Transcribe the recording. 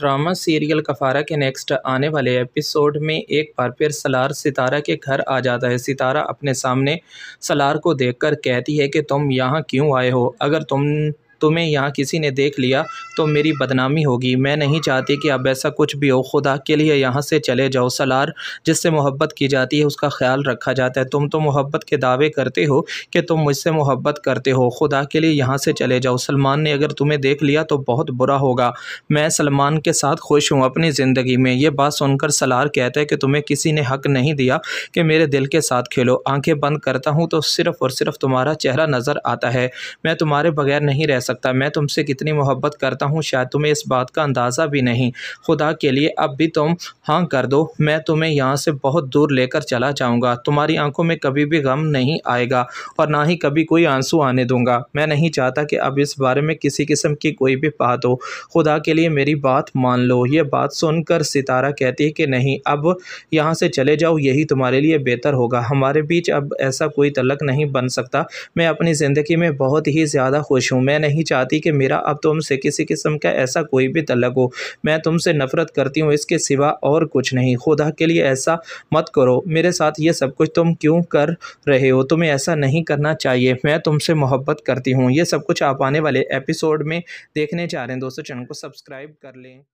drama serial कफ़ारा के next आने वाले एपिसोड में एक बार फिर सलार सितारा के घर आ जाता है सितारा अपने सामने सलार को देखकर कहती है कि तुम यहाँ क्यों आए हो अगर तुम तुम्हें यहाँ किसी ने देख लिया तो मेरी बदनामी होगी मैं नहीं चाहती कि अब ऐसा कुछ भी हो खुदा के लिए यहाँ से चले जाओ सलार जिससे मोहब्बत की जाती है उसका ख्याल रखा जाता है तुम तो मोहब्बत के दावे करते हो कि तुम मुझसे मोहब्बत करते हो खुदा के लिए यहाँ से चले जाओ सलमान ने अगर तुम्हें देख लिया तो बहुत बुरा होगा मैं सलमान के साथ खुश हूँ अपनी ज़िंदगी में ये बात सुनकर सलार कहता है कि तुम्हें किसी ने हक नहीं दिया कि मेरे दिल के साथ खेलो आंखें बंद करता हूँ तो सिर्फ़ और सिर्फ तुम्हारा चेहरा नज़र आता है मैं तुम्हारे बगैर नहीं रह सकता सकता मैं तुमसे कितनी मोहब्बत करता हूँ शायद तुम्हें इस बात का अंदाज़ा भी नहीं खुदा के लिए अब भी तुम हाँ कर दो मैं तुम्हें यहाँ से बहुत दूर लेकर चला जाऊँगा तुम्हारी आंखों में कभी भी गम नहीं आएगा और ना ही कभी कोई आंसू आने दूंगा मैं नहीं चाहता कि अब इस बारे में किसी किस्म की कोई भी बात हो खुदा के लिए मेरी बात मान लो ये बात सुनकर सितारा कहती है कि नहीं अब यहाँ से चले जाओ यही तुम्हारे लिए बेहतर होगा हमारे बीच अब ऐसा कोई तलक नहीं बन सकता मैं अपनी ज़िंदगी में बहुत ही ज़्यादा खुश हूँ मैं नहीं नहीं चाहती कि मेरा अब तुमसे किसी किस्म का ऐसा कोई भी तलक हो मैं तुमसे नफ़रत करती हूँ इसके सिवा और कुछ नहीं खुदा के लिए ऐसा मत करो मेरे साथ ये सब कुछ तुम क्यों कर रहे हो तुम्हें ऐसा नहीं करना चाहिए मैं तुमसे मोहब्बत करती हूँ ये सब कुछ आप आने वाले एपिसोड में देखने जा रहे हैं दोस्तों चैनल को सब्सक्राइब कर लें